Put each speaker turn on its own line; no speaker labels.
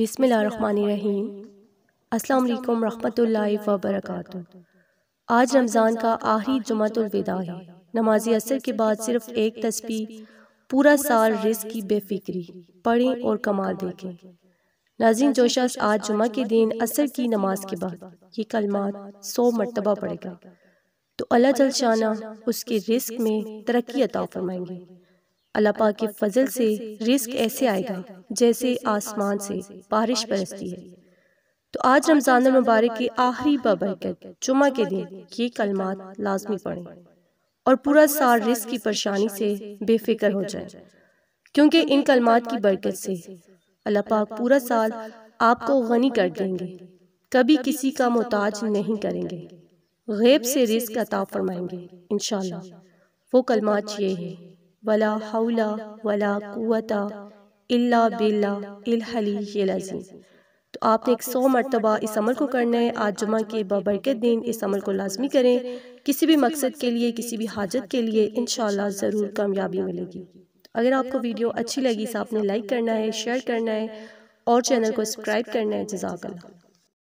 बिसमीम अल्लाम रहमतुल्लाहि व बरकातुहू आज रमज़ान का आखिरी जुमतुलविदा है नमाजी असर के बाद सिर्फ एक तस्वीर पूरा साल रिस्क की बेफिक्री पढ़ें और कमाल देखें नाजिन जो शख्स आज जुमा के दिन असर की नमाज के बाद ये कलमात सौ मरतबा पड़ेगा तो अल्लाह जल शाना उसके रिस्क में तरक्की अता फरमाएंगे अल्लाह पाक के फजल से रिस्क ऐसे आएगा जैसे आसमान से बारिश बरसती है तो आज रमज़ान मुबारक के आखिरी बबरकत जुमा के दिन ये कलमात लाजमी पड़े और पूरा साल रिस्क की परेशानी से बेफिक्र हो जाए क्योंकि इन कलमात की बरकत से अल्लाह पाक पूरा साल आपको गनी कर देंगे कभी किसी का मोहताज नहीं करेंगे गैब से रिस्क अता फरमाएंगे इन वो कलमात ये है वला हौला वला कुता इल्ला बिल्ला लाजिम तो आपने तो एक सौ मरतबा इस अमल को करना है आज जुमा के बबरकत दिन इस अमल को लाजमी करें किसी भी मकसद के लिए किसी भी हाजत के लिए इन ज़रूर कामयाबी मिलेगी तो अगर आपको वीडियो अच्छी लगी तो, तो आपने लाइक करना है शेयर करना है और चैनल को सब्सक्राइब करना है जजाकल्ला